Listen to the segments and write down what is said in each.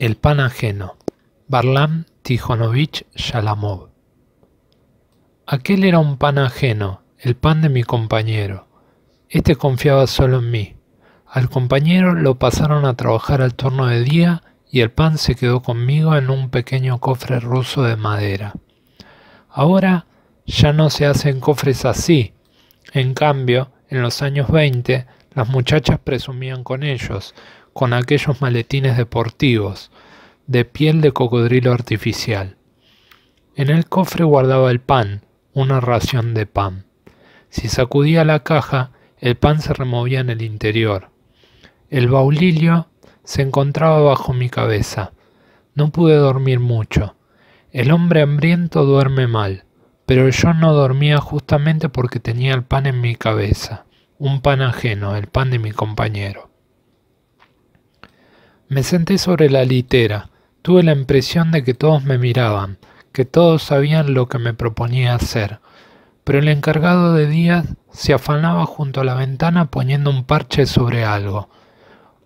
El pan ajeno. Barlam Tijonovich Shalamov. Aquel era un pan ajeno, el pan de mi compañero. Este confiaba solo en mí. Al compañero lo pasaron a trabajar al turno de día y el pan se quedó conmigo en un pequeño cofre ruso de madera. Ahora ya no se hacen cofres así. En cambio, en los años 20, las muchachas presumían con ellos, con aquellos maletines deportivos, de piel de cocodrilo artificial. En el cofre guardaba el pan, una ración de pan. Si sacudía la caja, el pan se removía en el interior. El baulilio se encontraba bajo mi cabeza. No pude dormir mucho. El hombre hambriento duerme mal, pero yo no dormía justamente porque tenía el pan en mi cabeza, un pan ajeno, el pan de mi compañero. Me senté sobre la litera. Tuve la impresión de que todos me miraban, que todos sabían lo que me proponía hacer. Pero el encargado de Díaz se afanaba junto a la ventana poniendo un parche sobre algo.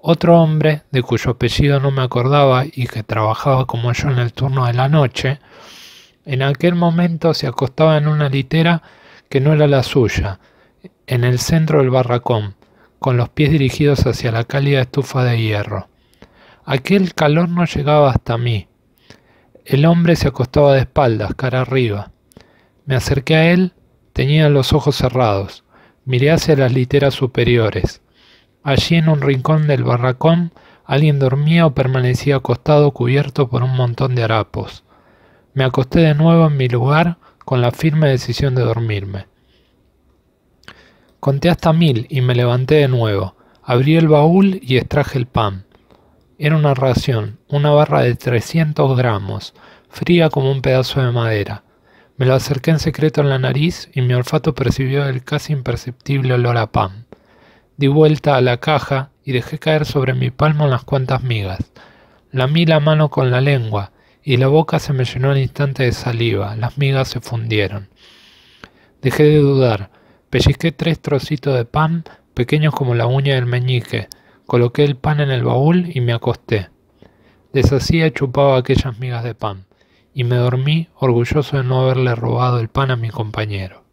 Otro hombre, de cuyo apellido no me acordaba y que trabajaba como yo en el turno de la noche, en aquel momento se acostaba en una litera que no era la suya, en el centro del barracón, con los pies dirigidos hacia la cálida estufa de hierro. Aquel calor no llegaba hasta mí. El hombre se acostaba de espaldas, cara arriba. Me acerqué a él, tenía los ojos cerrados. Miré hacia las literas superiores. Allí en un rincón del barracón alguien dormía o permanecía acostado cubierto por un montón de harapos. Me acosté de nuevo en mi lugar con la firme decisión de dormirme. Conté hasta mil y me levanté de nuevo. Abrí el baúl y extraje el pan. Era una ración, una barra de 300 gramos, fría como un pedazo de madera. Me lo acerqué en secreto en la nariz y mi olfato percibió el casi imperceptible olor a pan. Di vuelta a la caja y dejé caer sobre mi palma unas cuantas migas. Lamí la mano con la lengua y la boca se me llenó al instante de saliva. Las migas se fundieron. Dejé de dudar. Pellizqué tres trocitos de pan, pequeños como la uña del meñique, Coloqué el pan en el baúl y me acosté. Deshacía y chupaba aquellas migas de pan, y me dormí orgulloso de no haberle robado el pan a mi compañero.